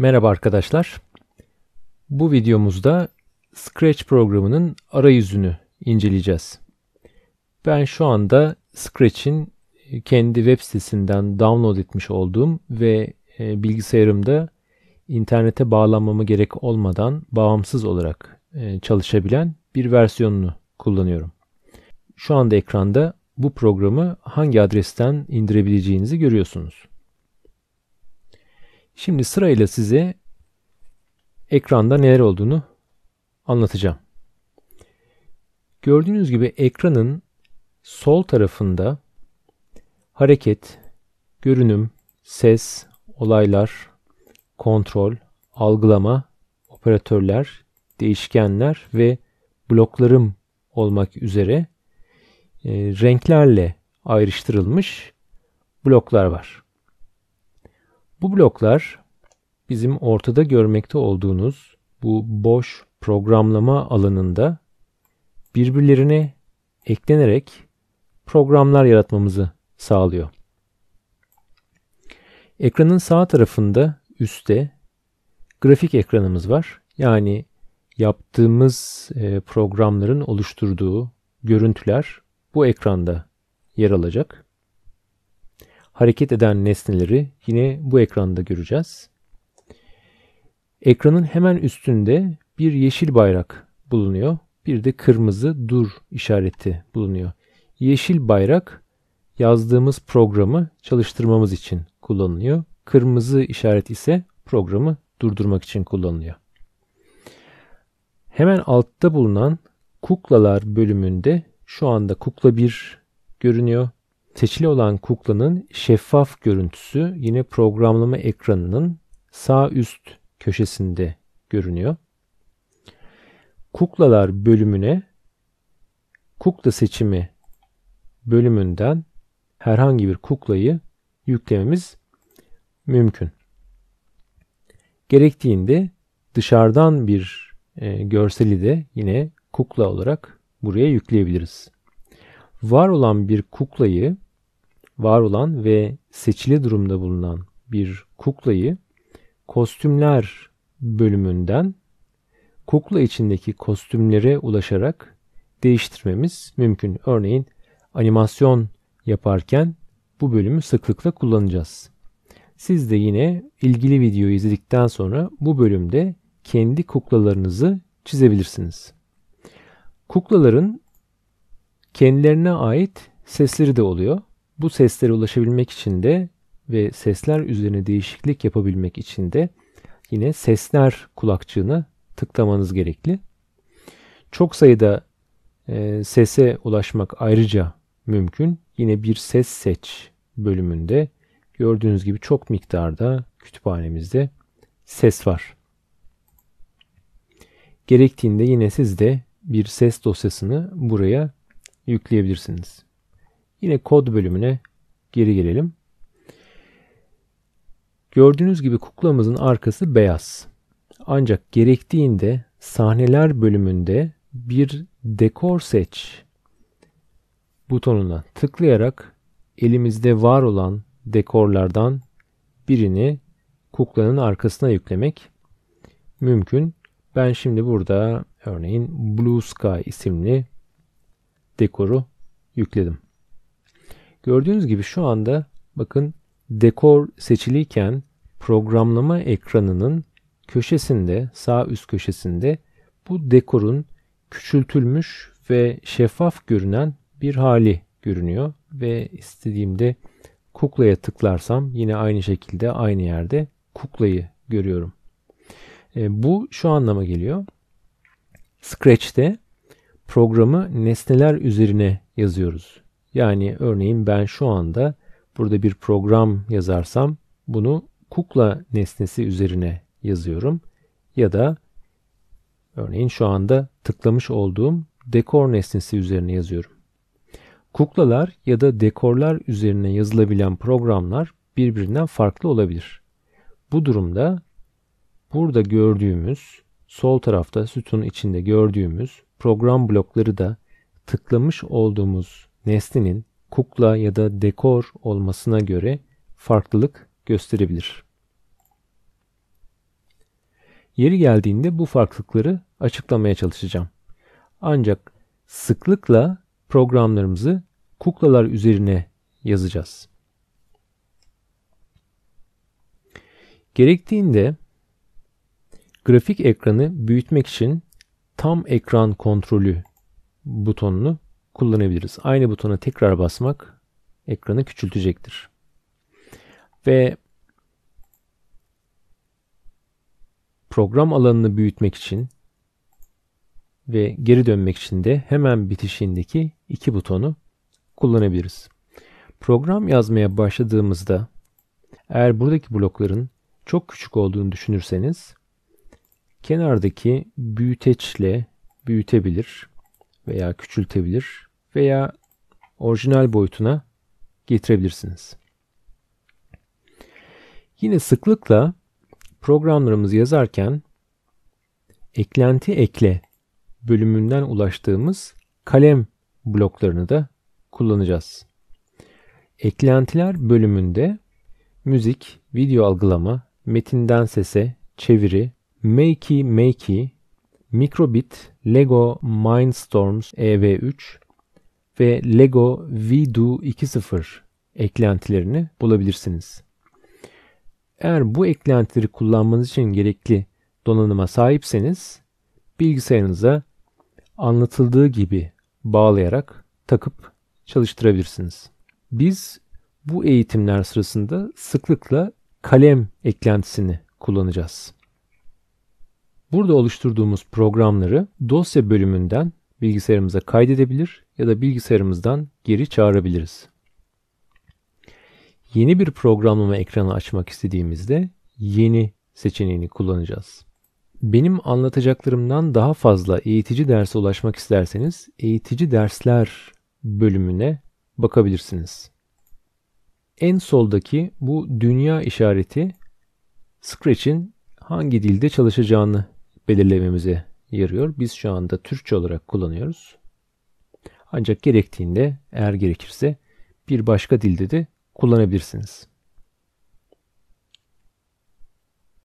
Merhaba arkadaşlar. Bu videomuzda Scratch programının arayüzünü inceleyeceğiz. Ben şu anda Scratch'in e, kendi web sitesinden download etmiş olduğum ve e, bilgisayarımda internete bağlanmamı gerek olmadan bağımsız olarak e, çalışabilen bir versiyonunu kullanıyorum. Şu anda ekranda bu programı hangi adresten indirebileceğinizi görüyorsunuz. Şimdi sırayla size ekranda neler olduğunu anlatacağım. Gördüğünüz gibi ekranın sol tarafında hareket, görünüm, ses, olaylar, kontrol, algılama, operatörler, değişkenler ve bloklarım olmak üzere e, renklerle ayrıştırılmış bloklar var. Bu bloklar bizim ortada görmekte olduğunuz bu boş programlama alanında birbirlerine eklenerek programlar yaratmamızı sağlıyor. Ekranın sağ tarafında üstte grafik ekranımız var. Yani yaptığımız e, programların oluşturduğu görüntüler bu ekranda yer alacak hareket eden nesneleri yine bu ekranda göreceğiz. Ekranın hemen üstünde bir yeşil bayrak bulunuyor. Bir de kırmızı dur işareti bulunuyor. Yeşil bayrak yazdığımız programı çalıştırmamız için kullanılıyor. Kırmızı işaret ise programı durdurmak için kullanılıyor. Hemen altta bulunan kuklalar bölümünde şu anda kukla 1 görünüyor. Seçili olan kuklanın şeffaf görüntüsü yine programlama ekranının sağ üst köşesinde görünüyor. Kuklalar bölümüne kukla seçimi bölümünden herhangi bir kuklayı yüklememiz mümkün. Gerektiğinde dışarıdan bir e, görseli de yine kukla olarak buraya yükleyebiliriz var olan bir kuklayı, var olan ve seçili durumda bulunan bir kuklayı kostümler bölümünden kukla içindeki kostümlere ulaşarak değiştirmemiz mümkün. Örneğin animasyon yaparken bu bölümü sıklıkla kullanacağız. Siz de yine ilgili videoyu izledikten sonra bu bölümde kendi kuklalarınızı çizebilirsiniz. Kuklaların kendilerine ait sesleri de oluyor. Bu seslere ulaşabilmek için de ve sesler üzerine değişiklik yapabilmek için de yine sesler kulakçığına tıklamanız gerekli. Çok sayıda e, sese ulaşmak ayrıca mümkün. Yine bir ses seç bölümünde gördüğünüz gibi çok miktarda kütüphanemizde ses var. Gerektiğinde yine siz de bir ses dosyasını buraya yükleyebilirsiniz. Yine kod bölümüne geri gelelim. Gördüğünüz gibi kuklamızın arkası beyaz. Ancak gerektiğinde sahneler bölümünde bir dekor seç butonuna tıklayarak elimizde var olan dekorlardan birini kuklanın arkasına yüklemek mümkün. Ben şimdi burada örneğin Blue Sky isimli dekoru yükledim. Gördüğünüz gibi şu anda bakın dekor seçiliyken programlama ekranının köşesinde sağ üst köşesinde bu dekorun küçültülmüş ve şeffaf görünen bir hali görünüyor ve istediğimde kuklaya tıklarsam yine aynı şekilde aynı yerde kuklayı görüyorum. E, bu şu anlama geliyor. Scratch'te programı nesneler üzerine yazıyoruz. Yani örneğin ben şu anda burada bir program yazarsam bunu kukla nesnesi üzerine yazıyorum ya da örneğin şu anda tıklamış olduğum dekor nesnesi üzerine yazıyorum. Kuklalar ya da dekorlar üzerine yazılabilen programlar birbirinden farklı olabilir. Bu durumda burada gördüğümüz, sol tarafta sütun içinde gördüğümüz program blokları da tıklamış olduğumuz nesnenin kukla ya da dekor olmasına göre farklılık gösterebilir. Yeri geldiğinde bu farklılıkları açıklamaya çalışacağım. Ancak sıklıkla programlarımızı kuklalar üzerine yazacağız. Gerektiğinde grafik ekranı büyütmek için tam ekran kontrolü butonunu kullanabiliriz. Aynı butona tekrar basmak ekranı küçültecektir. Ve program alanını büyütmek için ve geri dönmek için de hemen bitişindeki iki butonu kullanabiliriz. Program yazmaya başladığımızda eğer buradaki blokların çok küçük olduğunu düşünürseniz kenardaki büyüteçle büyütebilir veya küçültebilir veya orijinal boyutuna getirebilirsiniz. Yine sıklıkla programlarımızı yazarken eklenti ekle bölümünden ulaştığımız kalem bloklarını da kullanacağız. Eklentiler bölümünde müzik, video algılama, metinden sese, çeviri, Makey Makey, Microbit, Lego Mindstorms EV3 ve Lego Vdoo 2.0 eklentilerini bulabilirsiniz. Eğer bu eklentileri kullanmanız için gerekli donanıma sahipseniz bilgisayarınıza anlatıldığı gibi bağlayarak takıp çalıştırabilirsiniz. Biz bu eğitimler sırasında sıklıkla kalem eklentisini kullanacağız. Burada oluşturduğumuz programları dosya bölümünden bilgisayarımıza kaydedebilir ya da bilgisayarımızdan geri çağırabiliriz. Yeni bir programlama ekranı açmak istediğimizde yeni seçeneğini kullanacağız. Benim anlatacaklarımdan daha fazla eğitici derse ulaşmak isterseniz eğitici dersler bölümüne bakabilirsiniz. En soldaki bu dünya işareti Scratch'in hangi dilde çalışacağını belirlememize yarıyor. Biz şu anda Türkçe olarak kullanıyoruz. Ancak gerektiğinde eğer gerekirse bir başka dilde de kullanabilirsiniz.